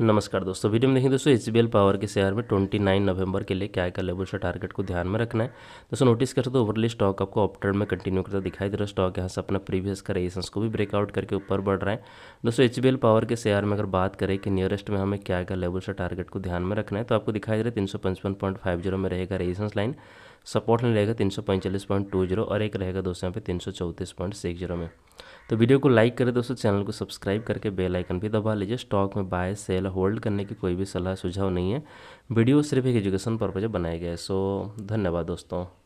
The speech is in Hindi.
नमस्कार दोस्तों वीडियो में देखें दोस्तों एच पावर के शेयर में 29 नवंबर के लिए क्या का लेवल से टारगेट को ध्यान में रखना है दोस्तों नोटिस करते तो ओवरली स्टॉक आपको ऑप्टर में कंटिन्यू करता दिखाई दे रहा है स्टॉक यहाँ से अपना प्रीवियस का रेजिस्टेंस को भी ब्रेकआउट करके ऊपर बढ़ रहा है दोस्तों एच पावर के शेयर में अगर बात करें कि नियरेस्ट में हमें क्या क्या लेवल से टारगेट को ध्यान में रखना है तो आपको दिखाई दे रहा है तीन में रहेगा रेजिस्टेंस लाइन सपोर्ट में रहेगा तीन और एक रहेगा दोस्तों यहाँ पे तीन में तो वीडियो को लाइक करें दोस्तों चैनल को सब्सक्राइब करके बेल आइकन भी दबा लीजिए स्टॉक में बाय सेल होल्ड करने की कोई भी सलाह सुझाव नहीं है वीडियो सिर्फ एक एजुकेशन पर्पज बनाया गया है सो धन्यवाद दोस्तों